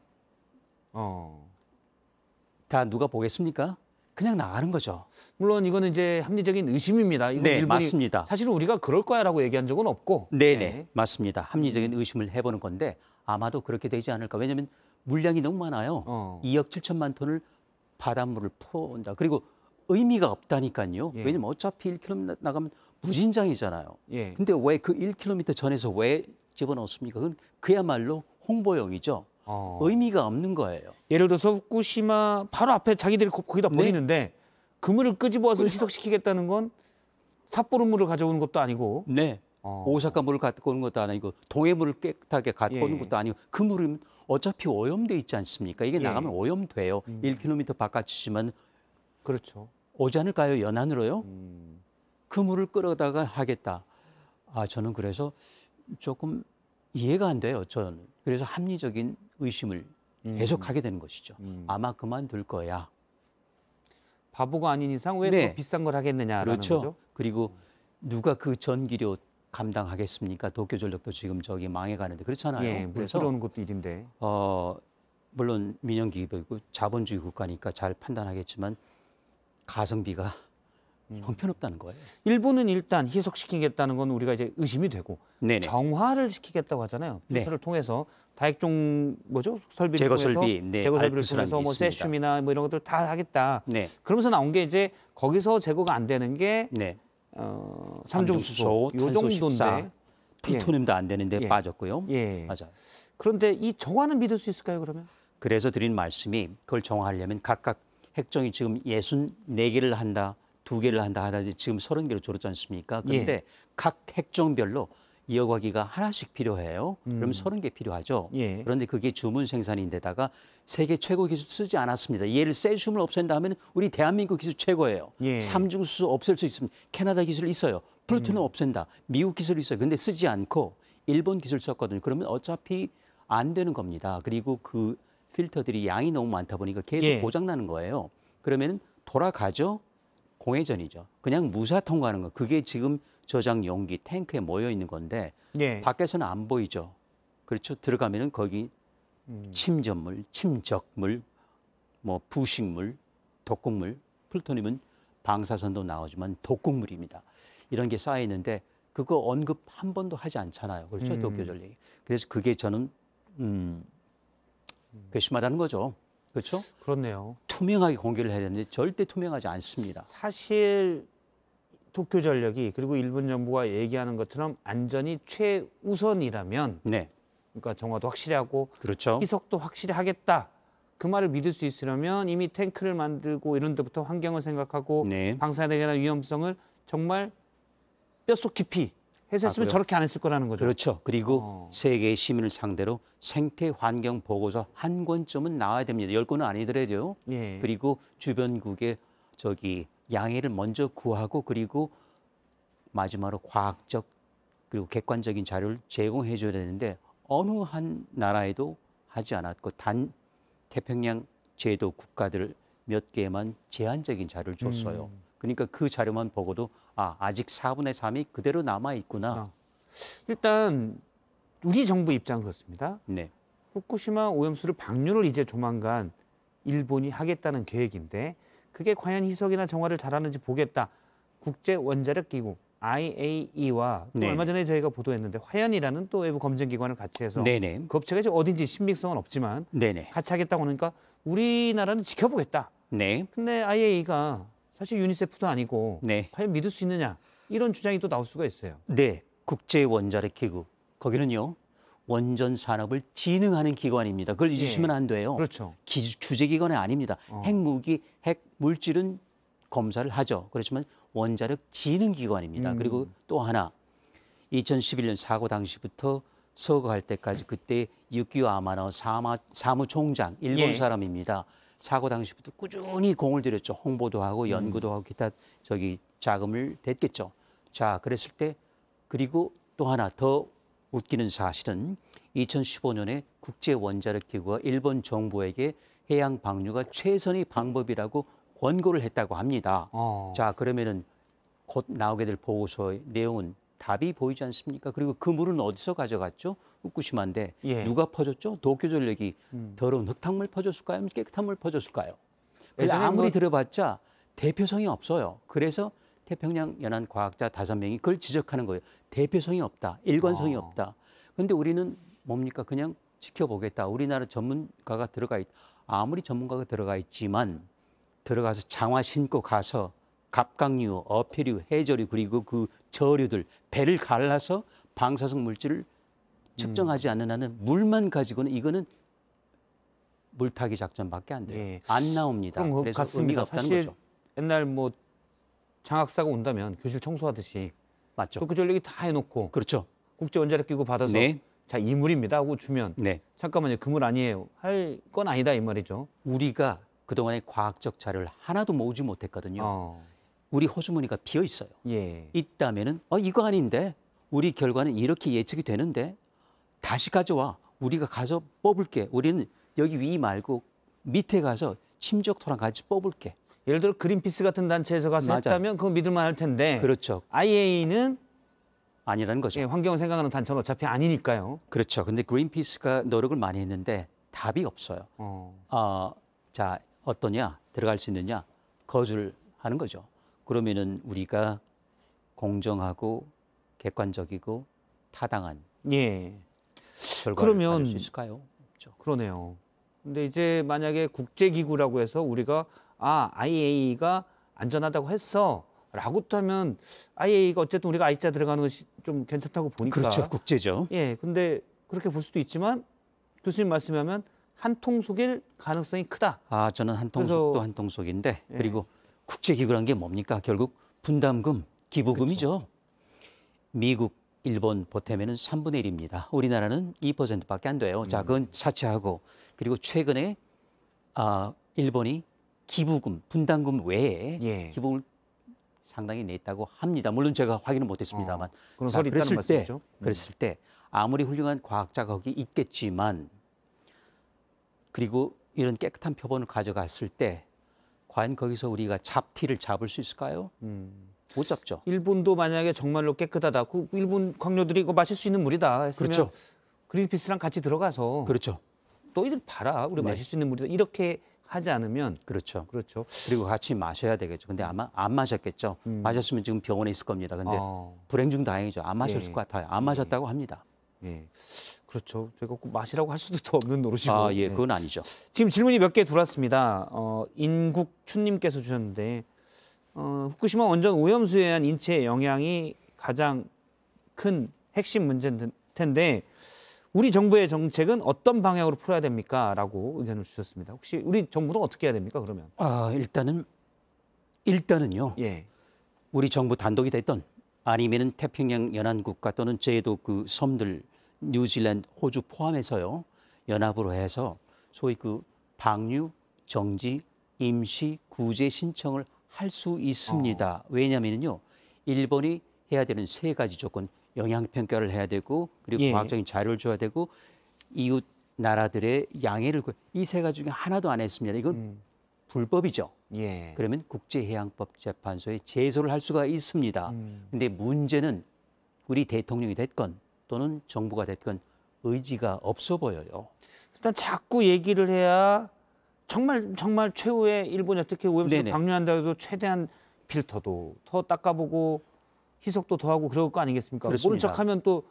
어. 다 누가 보겠습니까? 그냥 나가는 거죠. 물론 이거는 이제 합리적인 의심입니다. 이건 네, 맞습니다. 사실 우리가 그럴 거야라고 얘기한 적은 없고. 네네, 네, 네. 맞습니다. 합리적인 의심을 해보는 건데 아마도 그렇게 되지 않을까. 왜냐하면 물량이 너무 많아요. 어. 2억 7천만 톤을 바닷물을 풀어온다. 그리고 의미가 없다니까요. 예. 왜냐면 어차피 1km 나가면 무진장이잖아요. 예. 근데 왜 그 1km 전에서 왜 집어넣습니까? 그건 그야말로 홍보용이죠. 어. 의미가 없는 거예요. 예를 들어서 후쿠시마 바로 앞에 자기들이 거, 기다 버리는데 네. 그물을 끄집어서 희석시키겠다는 건 삿포로 물을 가져오는 것도 아니고 네. 어. 오사카 물을 갖고 오는 것도 아니고 동해물을 깨끗하게 갖고 예. 오는 것도 아니고 그 물은 어차피 오염돼 있지 않습니까? 이게 예. 나가면 오염돼요. 음. 1km 바깥이지만 그렇죠. 오지 않을까요? 연안으로요? 음. 그 물을 끌어다가 하겠다. 아 저는 그래서 조금 이해가 안 돼요. 저는 그래서 합리적인 의심을 음. 계속 하게 되는 것이죠. 음. 아마 그만둘 거야. 바보가 아닌 이상 왜또 네. 비싼 걸 하겠느냐라는 그렇죠. 거죠. 그리고 음. 누가 그 전기료 감당하겠습니까? 도쿄 전력도 지금 저기 망해가는데 그렇잖아요. 예, 물어오는 그렇죠? 것도 일인데. 어, 물론 민영기업이고 자본주의 국가니까 잘 판단하겠지만 가성비가 음. 형편없다는 거예요. 일본은 일단 희석시키겠다는 건 우리가 이제 의심이 되고 네네. 정화를 시키겠다고 하잖아요. 필터를 네. 통해서 다액종 뭐죠 설비를 제거 통해서 네. 제거 설비를 통해서 뭐 있습니다. 세슘이나 뭐 이런 것들 다 하겠다. 네. 그러면서 나온 게 이제 거기서 제거가 안 되는 게 네. 어, 삼중수소, 삼중수소 요 정도인데 플루토늄도 안 되는데 예. 예. 빠졌고요. 예. 맞아 그런데 이 정화는 믿을 수 있을까요 그러면? 그래서 드린 말씀이 그걸 정화하려면 각각 핵종이 지금 예순 네개를 한다 두 개를 한다 하다지 지금 서른 개로 줄었지 않습니까? 예. 그런데 예. 각 핵종별로 이어가기가 하나씩 필요해요. 음. 그럼 서른 개 필요하죠. 예. 그런데 그게 주문 생산인데다가 세계 최고 기술 쓰지 않았습니다. 예를 세슘을 없앤다 하면 우리 대한민국 기술 최고예요. 예. 삼중수소 없앨 수 있습니다. 캐나다 기술 있어요. 플루토는 음. 없앤다. 미국 기술 있어요. 근데 쓰지 않고 일본 기술 썼거든요. 그러면 어차피 안 되는 겁니다. 그리고 그 필터들이 양이 너무 많다 보니까 계속 예. 고장 나는 거예요. 그러면 돌아가죠. 공회전이죠. 그냥 무사 통과하는 거. 그게 지금 저장 용기 탱크에 모여 있는 건데 예. 밖에서는 안 보이죠. 그렇죠. 들어가면은 거기 음. 침전물, 침적물, 뭐 부식물, 독극물, 플루토늄은 방사선도 나오지만 독극물입니다. 이런 게 쌓여 있는데 그거 언급 한 번도 하지 않잖아요. 그렇죠. 음. 도쿄 전략. 그래서 그게 저는 음, 괘씸하다는 거죠. 그렇죠? 그렇네요. 투명하게 공개를 해야 되는데 절대 투명하지 않습니다. 사실 도쿄 전력이 그리고 일본 정부가 얘기하는 것처럼 안전이 최우선이라면 네. 그러니까 정화도 확실히 하고 그렇죠. 희석도 확실히 하겠다. 그 말을 믿을 수 있으려면 이미 탱크를 만들고 이런 데부터 환경을 생각하고 네. 방사능이나 위험성을 정말 뼛속 깊이 했었으면 아, 저렇게 안 했을 거라는 거죠. 그렇죠. 그리고 어. 세계 시민을 상대로 생태 환경 보고서 한 권쯤은 나와야 됩니다. 열 권은 아니더라도요. 예. 그리고 주변국에 저기 양해를 먼저 구하고 그리고 마지막으로 과학적 그리고 객관적인 자료를 제공해 줘야 되는데 어느 한 나라에도 하지 않았고 단 태평양 제도 국가들 몇 개만 제한적인 자료를 줬어요. 음. 그러니까 그 자료만 보고도 아, 아직 4분의 3이 그대로 남아 있구나. 어. 일단 우리 정부 입장은 그렇습니다. 네. 후쿠시마 오염수를 방류를 이제 조만간 일본이 하겠다는 계획인데 그게 과연 희석이나 정화를 잘하는지 보겠다. 국제 원자력 기구 IAEA와 또 네. 얼마 전에 저희가 보도했는데 화연이라는 또 외부 검증 기관을 같이 해서 네네. 그 네. 업체가 지금 어딘지 신빙성은 없지만 네네. 네. 같이 하겠다고 하니까 우리나라는 지켜보겠다. 네. 근데 IAEA가 사실 유니세프도 아니고 네. 과연 믿을 수 있느냐 이런 주장이 또 나올 수가 있어요. 네, 국제 원자력 기구 거기는요 원전 산업을 진흥하는 기관입니다. 그걸 예. 잊으시면 예. 안 돼요. 그렇죠. 기, 주재 기관이 아닙니다. 어. 핵무기, 핵 물질은 검사를 하죠. 그렇지만 원자력 진흥 기관입니다. 음. 그리고 또 하나 2011년 사고 당시부터 서거할 때까지 그때 육기와 아마노 사 사무총장 일본 예. 사람입니다. 사고 당시부터 꾸준히 공을 들였죠. 홍보도 하고 연구도 하고 기타 저기 자금을 댔겠죠. 자, 그랬을 때 그리고 또 하나 더 웃기는 사실은 2015년에 국제 원자력 기구가 일본 정부에게 해양 방류가 최선의 방법이라고 권고를 했다고 합니다. 어. 자, 그러면은 곧 나오게 될 보고서의 내용은 답이 보이지 않습니까? 그리고 그 물은 어디서 가져갔죠? 후쿠시마인데 예. 누가 퍼졌죠 도쿄 전력이 음. 더러운 흙탕물 퍼졌을까요 깨끗한 물퍼졌을까요 그래서 뭐 아무리 뭐... 들어봤자 대표성이 없어요. 그래서 태평양 연안 과학자 다섯 명이 그걸 지적하는 거예요. 대표성이 없다. 일관성이 아. 없다. 근데 우리는 뭡니까? 그냥 지켜보겠다. 우리나라 전문가가 들어가 있, 아무리 전문가가 들어가 있지만 들어가서 장화 신고 가서 갑각류, 어패류, 해저류 그리고 그 저류들 배를 갈라서 방사성 물질을 측정하지 음. 않는 한은 물만 가지고는 이거는 물타기 작전밖에 안 돼요. 예. 안 나옵니다. 그 그래서 같습니다. 의미가 없다는 거죠. 옛날 뭐 장학사가 온다면 교실 청소하듯이 맞죠. 그 전력이 다 해놓고 그렇죠. 국제 원자력 기구 받아서 네. 자이 물입니다 하고 주면 네. 잠깐만요 그물 아니에요 할 건 아니다 이 말이죠. 우리가 그동안의 과학적 자료를 하나도 모으지 못했거든요. 어. 우리 호주머니가 비어 있어요. 예. 있다면은 어 이거 아닌데 우리 결과는 이렇게 예측이 되는데 다시 가져와. 우리가 가서 뽑을게. 우리는 여기 위 말고 밑에 가서 침적토랑 같이 뽑을게. 예를 들어 그린피스 같은 단체에서 가서 맞아. 했다면 그거 믿을만 할 텐데. 그렇죠. IA는 아니라는 거죠. 예, 환경을 생각하는 단체는 어차피 아니니까요. 그렇죠. 근데 그린피스가 노력을 많이 했는데 답이 없어요. 어. 어 자, 어떠냐? 들어갈 수 있느냐? 거절하는 거죠. 그러면은 우리가 공정하고 객관적이고 타당한 예. 그러면 수 있을까요? 그렇죠. 그러네요. 근데 이제 만약에 국제기구라고 해서 우리가 아 IAEA가 안전하다고 했어. 라고 하면 IAEA가 어쨌든 우리가 I자 들어가는 것이 좀 괜찮다고 보니까 그렇죠 국제죠. 예, 근데 그렇게 볼 수도 있지만 교수님 말씀하면 한통 속일 가능성이 크다. 아 저는 한통 속도 한통 속인데 예. 그리고 국제기구란 게 뭡니까 결국 분담금 기부금이죠. 그렇죠. 미국, 일본 보태면은 3분의 1입니다. 우리나라는 2%밖에 안 돼요. 자, 그건 차치하고 그리고 최근에 아, 일본이 기부금, 분담금 외에 예. 기부금을 상당히 냈다고 합니다. 물론 제가 확인은 못했습니다만. 어, 그런 소리 그랬을 때, 말씀이죠? 음. 그랬을 때 아무리 훌륭한 과학자가 거기 있겠지만 그리고 이런 깨끗한 표본을 가져갔을 때 과연 거기서 우리가 잡티를 잡을 수 있을까요? 음. 못 잡죠. 일본도 만약에 정말로 깨끗하다. 그 일본 광료들이 이거 마실 수 있는 물이다 했으면 그렇죠. 그린피스랑 같이 들어가서 그렇죠. 너희들 봐라. 우리 네. 마실 수 있는 물이다. 이렇게 하지 않으면 그렇죠. 그렇죠. 그리고 같이 마셔야 되겠죠. 근데 아마 안 마셨겠죠. 음. 마셨으면 지금 병원에 있을 겁니다. 근데 아. 불행 중 다행이죠. 안 마셨을 예. 것 같아요. 안 마셨다고 예. 합니다. 예. 그렇죠. 저희가 꼭 마시라고 할 수도 없는 노릇이고. 아, 예, 네. 그건 아니죠. 지금 질문이 몇 개 들어왔습니다. 어, 인국춘님께서 주셨는데 어, 후쿠시마 원전 오염수에 대한 인체의 영향이 가장 큰 핵심 문제인 텐데 우리 정부의 정책은 어떤 방향으로 풀어야 됩니까? 라고 의견을 주셨습니다. 혹시 우리 정부는 어떻게 해야 됩니까? 그러면 아, 일단은 일단은요. 예. 우리 정부 단독이 됐던 아니면은 태평양 연안 국가 또는 제도 그 섬들 뉴질랜드, 호주 포함해서요. 연합으로 해서 소위 그 방류, 정지, 임시, 구제 신청을 할수 있습니다. 어. 왜냐면요. 일본이 해야 되는 세 가지 조건 영향 평가를 해야 되고 그리고 예. 과학적인 자료를 줘야 되고 이웃 나라들의 양해를 이 세 가지 중에 하나도 안 했습니다. 이건 음. 불법이죠. 예. 그러면 국제해양법 재판소에 제소를 할 수가 있습니다. 음. 근데 문제는 우리 대통령이 됐건 또는 정부가 됐건 의지가 없어 보여요. 일단 자꾸 얘기를 해야 정말 정말 최후의 일본이 어떻게 오염수를 방류한다 해도 최대한 필터도 더 닦아보고 희석도 더 하고 그럴 거 아니겠습니까? 모른 척하면 또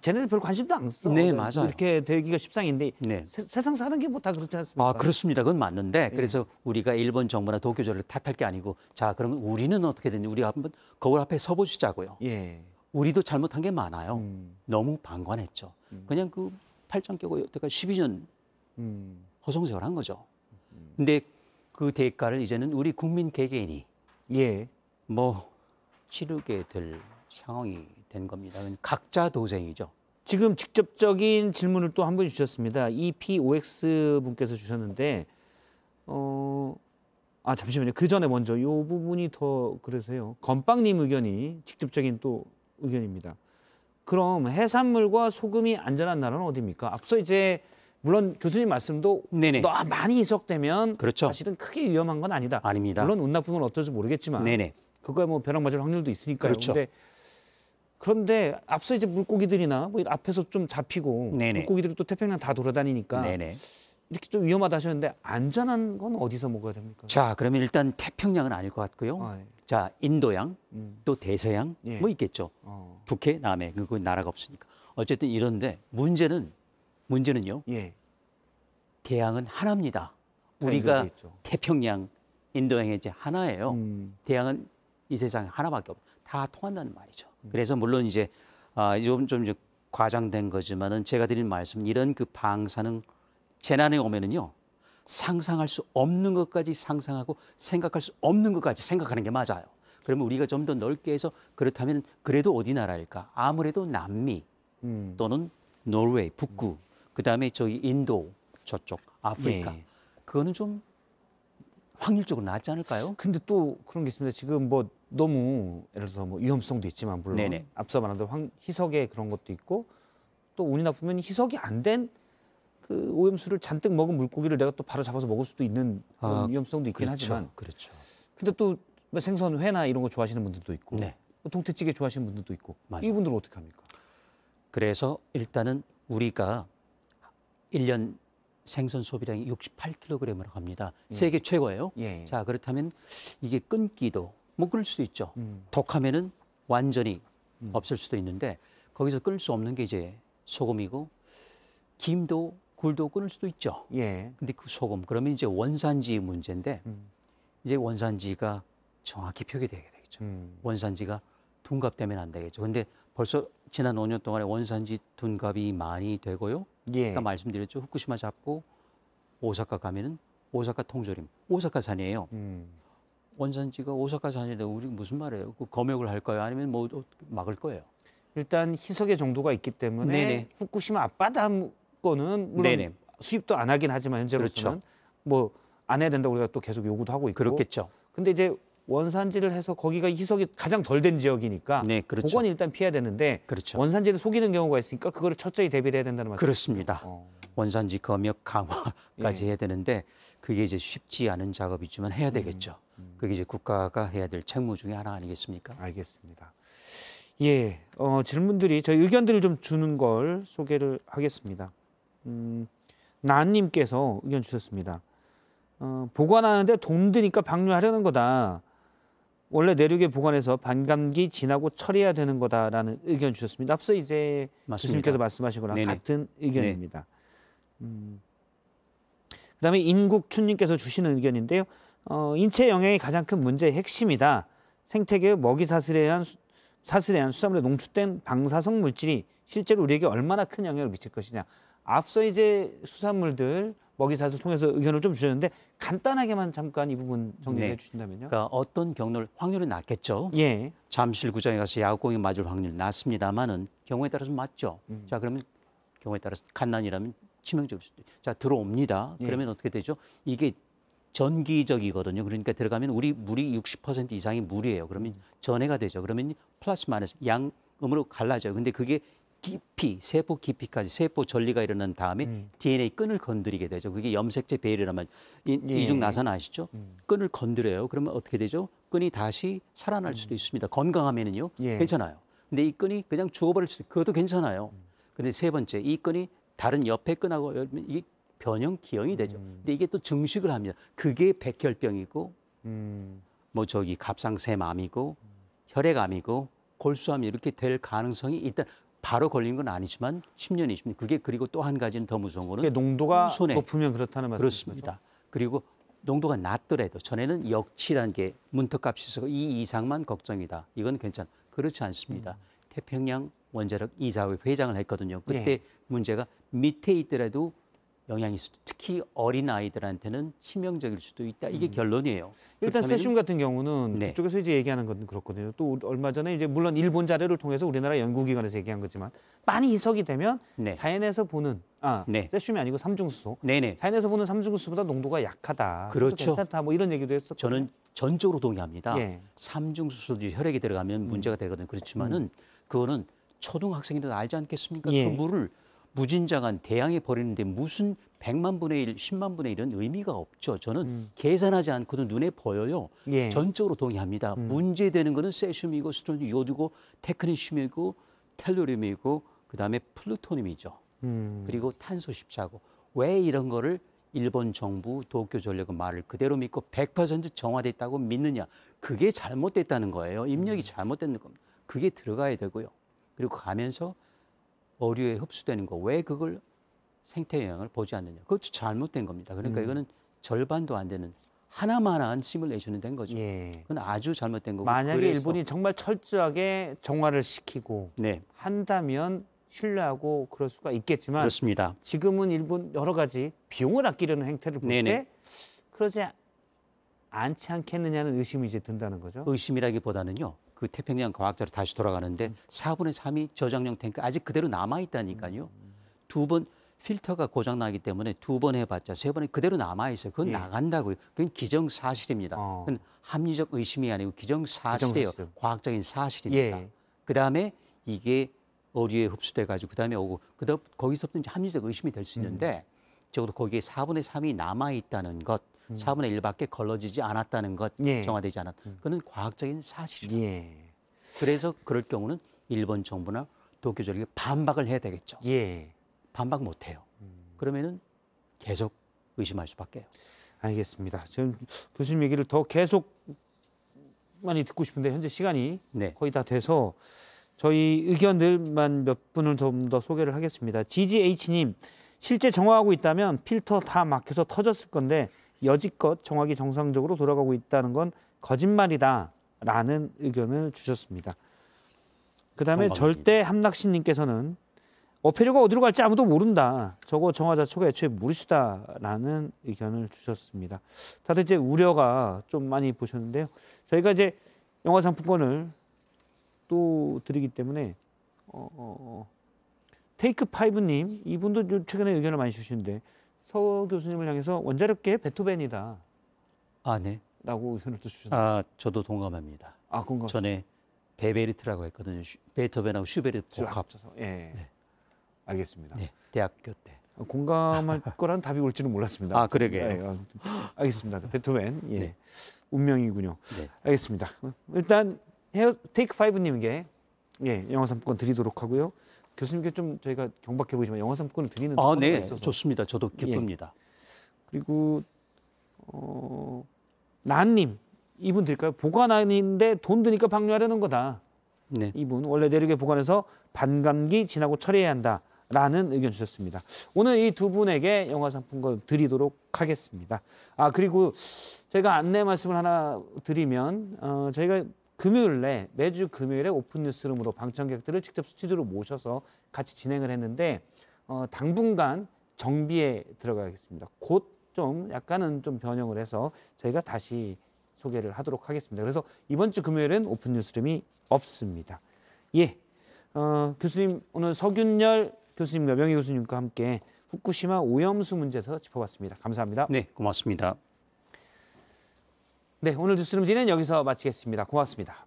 쟤네들 별 관심도 안 써. 네, 맞아요. 이렇게 되기가 십상인데 네. 세, 상 사는 게뭐다 그렇지 않습니까? 아, 그렇습니다. 그건 맞는데 예. 그래서 우리가 일본 정부나 도쿄조를 탓할 게 아니고 자, 그러면 우리는 어떻게 되니 우리가 한번 거울 앞에 서보 시자고요. 예. 우리도 잘못한 게 많아요. 음. 너무 방관했죠. 음. 그냥 그 팔짱 끼고 여태까지 12년 음. 허송세월 한 거죠. 근데 그 대가를 이제는 우리 국민 개개인이 예. 뭐 치르게 될 상황이 된 겁니다. 각자 도생이죠. 지금 직접적인 질문을 또 한 번 주셨습니다. EPOX 분께서 주셨는데 어. 아 잠시만요. 그 전에 먼저 요 부분이 더그러세요 건빵님 의견이 직접적인 또 의견입니다. 그럼 해산물과 소금이 안전한 나라는 어디입니까? 앞서 이제 물론 교수님 말씀도 네네. 많이 해석되면 그렇죠. 사실은 크게 위험한 건 아니다. 아닙니다. 물론 운 나쁨은 어떨지 모르겠지만 네네. 그거야 뭐 벼락 맞을 확률도 있으니까요. 그렇죠. 근데 그런데 앞서 이제 물고기들이나 뭐 앞에서 좀 잡히고 네네. 물고기들이 또 태평양 다 돌아다니니까 네네. 이렇게 좀 위험하다 하셨는데 안전한 건 어디서 먹어야 됩니까? 자, 그러면 일단 태평양은 아닐 것 같고요. 아, 예. 자, 인도양, 음. 또 대서양 뭐 예. 뭐 있겠죠. 어. 북해, 남해 그거 나라가 없으니까. 어쨌든 이런데 문제는 문제는요. 예. 대양은 하나입니다. 우리가 태평양, 인도양이 이제 하나예요. 음. 대양은 이 세상에 하나밖에 없. 다 통한다는 말이죠. 음. 그래서 물론 이제 아, 좀, 좀 이제 과장된 거지만은 제가 드린 말씀 이런 그 방사능 재난에 오면은요 상상할 수 없는 것까지 상상하고 생각할 수 없는 것까지 생각하는 게 맞아요. 그러면 우리가 좀 더 넓게 해서 그렇다면 그래도 어디 나라일까? 아무래도 남미 음. 또는 노르웨이 북구 그다음에 저희 인도 저쪽 아프리카 예. 예. 그거는 좀 확률적으로 낫지 않을까요? 근데 또 그런 게 있습니다. 지금 뭐 너무 예를 들어서 뭐 위험성도 있지만 물론 네네. 앞서 말한 대로 황, 희석의 그런 것도 있고 또 운이 나쁘면 희석이 안 된 그 오염수를 잔뜩 먹은 물고기를 내가 또 바로 잡아서 먹을 수도 있는 아, 위험성도 있긴 그렇죠. 하지만 그렇죠. 근데 또 뭐 생선 회나 이런 거 좋아하시는 분들도 있고 네. 뭐 동태찌개 좋아하시는 분들도 있고 맞아요. 이분들은 어떻게 합니까? 그래서 일단은 우리가 1년 생선 소비량이 68kg이라고 합니다. 예. 세계 최고예요. 예, 예. 자, 그렇다면 이게 끊기도 뭐 끊을 수도 있죠. 음. 독하면은 완전히 음. 없을 수도 있는데 거기서 끊을 수 없는 게 이제 소금이고 김도 굴도 끊을 수도 있죠. 예. 근데 그 소금 그러면 이제 원산지 문제인데 음. 이제 원산지가 정확히 표기되게 되겠죠. 음. 원산지가 둔갑되면 안 되겠죠. 근데 벌써 지난 5년 동안에 원산지 둔갑이 많이 되고요. 예. 아까 말씀드렸죠. 후쿠시마 잡고 오사카 가면은 오사카 통조림, 오사카산이에요. 음. 원산지가 오사카산이라 우리 무슨 말이에요? 그 검역을 할 거예요? 아니면 뭐 막을 거예요? 일단 희석의 정도가 있기 때문에 네네. 후쿠시마 앞바닷 거는 물론 네네. 수입도 안 하긴 하지만 현재로서는 그렇죠. 뭐안 해야 된다고 우리가 또 계속 요구도 하고 있고 그렇겠죠. 근데 이제 원산지를 해서 거기가 희석이 가장 덜 된 지역이니까 네, 그렇죠. 그건 일단 피해야 되는데 그렇죠. 원산지를 속이는 경우가 있으니까 그거를 철저히 대비를 해야 된다는 말씀 그렇습니다. 어. 원산지 검역 강화까지 예. 해야 되는데 그게 이제 쉽지 않은 작업이지만 해야 음, 되겠죠. 음, 음. 그게 이제 국가가 해야 될 책무 중에 하나 아니겠습니까? 알겠습니다. 예, 어, 질문들이 저희 의견들을 좀 주는 걸 소개를 하겠습니다. 음, 나님께서 의견 주셨습니다. 어, 보관하는데 돈 드니까 방류하려는 거다. 원래 내륙에 보관해서 반감기 지나고 처리해야 되는 거다라는 의견 주셨습니다. 앞서 이제 교수님께서 말씀하신 거랑 네네. 같은 네. 의견입니다. 음, 그다음에 인국춘님께서 주시는 의견인데요. 어, 인체 영향이 가장 큰 문제의 핵심이다. 생태계 먹이 사슬에 한 사슬에 한 수산물에 농축된 방사성 물질이 실제로 우리에게 얼마나 큰 영향을 미칠 것이냐. 앞서 이제 수산물들 먹이 사슬 통해서 의견을 좀 주셨는데 간단하게만 잠깐 이 부분 정리해 네. 주신다면요. 그러니까 어떤 경로를 확률이 낮겠죠. 예. 잠실구장에 가서 야구공이 맞을 확률 이 낮습니다만은 경우에 따라서 맞죠. 음. 자 그러면 경우에 따라서 간난이라면 치명적일 수도. 자 들어옵니다. 예. 그러면 어떻게 되죠? 이게 전기적이거든요. 그러니까 들어가면 우리 물이 60% 이상이 물이에요. 그러면 음. 전해가 되죠. 그러면 플러스 마이너스 양 음으로 갈라져요. 근데 그게 깊이 세포 깊이까지 세포 전리가 일어난 다음에 음. DNA 끈을 건드리게 되죠. 그게 염색체 베일이라면 예. 이중 나선 아시죠? 음. 끈을 건드려요. 그러면 어떻게 되죠? 끈이 다시 살아날 수도 음. 있습니다. 건강하면은요 예. 괜찮아요. 근데 이 끈이 그냥 죽어버릴 수도 그것도 괜찮아요. 음. 근데 세 번째 이 끈이 다른 옆에 끈하고 이 변형 기형이 되죠. 음. 근데 이게 또 증식을 합니다. 그게 백혈병이고 음. 뭐 저기 갑상샘암이고 혈액암이고 골수암 이 이렇게 될 가능성이 있다. 바로 걸린 건 아니지만 10년, 20년. 그게 그리고 또 한 가지는 더 무서운 거는 농도가 손에 높으면 그렇다는 말씀이죠. 그렇습니다. 그리고 농도가 낮더라도 전에는 역치라는 게 문턱값이 있어서 이 이상만 걱정이다. 이건 괜찮. 그렇지 않습니다. 음. 태평양 원자력 이사회 회장을 했거든요. 그때 네. 문제가 밑에 있더라도 영향일 수도 특히 어린 아이들한테는 치명적일 수도 있다. 이게 음. 결론이에요. 일단 세슘 같은 경우는 네. 그쪽에서 이제 얘기하는 건 그렇거든요. 또 얼마 전에 이제 물론 일본 자료를 통해서 우리나라 연구기관에서 얘기한 거지만 많이 이석이 되면 네. 자연에서 보는 아 네. 세슘이 아니고 삼중수소. 네네. 자연에서 보는 삼중수소보다 농도가 약하다. 그렇죠. 괜찮다. 뭐 이런 얘기도 했었 저는 전적으로 동의합니다. 예. 삼중수소도 혈액에 들어가면 음. 문제가 되거든요. 그렇지만은 음. 그거는 초등학생이라도 알지 않겠습니까? 예. 그 물을 무진장한 대항해 버리는데 무슨 100만 분의 1, 10만 분의 1은 의미가 없죠. 저는 음. 계산하지 않고도 눈에 보여요. 예. 전적으로 동의합니다. 음. 문제되는 거는 세슘이고 스트론이 요드고 테크니슘이고 텔로륨이고 그다음에 플루토늄이죠. 음. 그리고 탄소 십자고. 왜 이런 거를 일본 정부 도쿄 전력은 말을 그대로 믿고 100% 정화됐다고 믿느냐. 그게 잘못됐다는 거예요. 입력이 음. 잘못된 겁니다. 그게 들어가야 되고요. 그리고 가면서 어류에 흡수되는 거 왜 그걸 생태 영향을 보지 않느냐. 그것도 잘못된 겁니다. 그러니까 음. 이거는 절반도 안 되는 하나만한 시뮬레이션이 된 거죠. 예. 그건 아주 잘못된 거고. 만약에 그래서... 일본이 정말 철저하게 정화를 시키고 네. 한다면 신뢰하고 그럴 수가 있겠지만 그렇습니다. 지금은 일본 여러 가지 비용을 아끼려는 행태를 볼 때 그러지 않지 않겠느냐는 의심이 이제 든다는 거죠. 의심이라기보다는요. 그 태평양 과학자로 다시 돌아가는데 음. 4분의 3이 저장용 탱크 아직 그대로 남아 있다니까요. 음, 음. 두번 필터가 고장 나기 때문에 두 번 해봤자 세 번에 그대로 남아 있어요. 그건 예. 나간다고요. 그건 기정 사실입니다. 어. 그건 합리적 의심이 아니고 기정 사실이에요. 기정사실. 과학적인 사실입니다. 예. 그 다음에 이게 어류에 흡수돼 가지고 그 다음에 오고 그다 음 거기서부터 이제 합리적 의심이 될 수 있는데 음. 적어도 거기에 4분의 3이 남아 있다는 것 음. 4분의 1밖에 걸러지지 않았다는 것 예. 정화되지 않았다. 음. 그는 과학적인 사실이다. 예. 그래서 그럴 경우는 일본 정부나 도쿄 조약에 반박을 해야 되겠죠. 예. 반박 못 해요. 음. 그러면은 계속 의심할 수밖에요. 알겠습니다. 지금 교수님 얘기를 더 계속 많이 듣고 싶은데 현재 시간이 네. 거의 다 돼서 저희 의견들만 몇 분을 좀 더 소개를 하겠습니다. GGH님 실제 정화하고 있다면 필터 다 막혀서 터졌을 건데 여지껏 정확히 정상적으로 돌아가고 있다는 건 거짓말이다라는 의견을 주셨습니다. 그다음에 절대 함락신님께서는 어패류가 어디로 갈지 아무도 모른다. 저거 정화자초가 애초에 무릇이다라는 의견을 주셨습니다. 다들 이제 우려가 좀 많이 보셨는데요. 저희가 이제 영화 상품권을 또 드리기 때문에 어, 어, 어. 테이크 파이브님 이분도 최근에 의견을 많이 주시는데 서 교수님을 향해서 원자력계의 베토벤이다. 아, 네. 라고 의견을 또 주셨네요. 아, 저도 동감합니다. 아, 공감. 전에 베베리트라고 했거든요. 슈, 베토벤하고 슈베르트 복합. 합쳐서. 예. 네. 알겠습니다. 네, 대학교 때. 공감할 거란 답이 올지는 몰랐습니다. 아, 그러게. 예, 알겠습니다. 베토벤. 예. 네. 운명이군요. 네. 알겠습니다. 일단 헤어 테이크 5 님에게 예, 영어 상품권 드리도록 하고요. 교수님께 좀 저희가 경박해 보이지만 영화 상품권을 드리는 아, 네. 있어서. 좋습니다. 저도 예. 기쁩니다. 예. 그리고 어난님 이분 드릴까요? 보관하는데 돈 드니까 방류하려는 거다. 네. 이분 원래 내륙에 보관해서 반감기 지나고 처리해야 한다라는 의견 주셨습니다. 오늘 이 두 분에게 영화 상품권 드리도록 하겠습니다. 아 그리고 저희가 안내 말씀을 하나 드리면 어, 저희가 금요일에 매주 금요일에 오픈 뉴스룸으로 방청객들을 직접 스튜디오로 모셔서 같이 진행을 했는데 어, 당분간 정비에 들어가겠습니다. 곧 좀 약간은 좀 변형을 해서 저희가 다시 소개를 하도록 하겠습니다. 그래서 이번 주 금요일은 오픈 뉴스룸이 없습니다. 예, 어, 교수님 오늘 서균열 교수님, 여명희 교수님과 함께 후쿠시마 오염수 문제에서 짚어봤습니다. 감사합니다. 네, 고맙습니다. 네, 오늘 뉴스룸지는 여기서 마치겠습니다. 고맙습니다.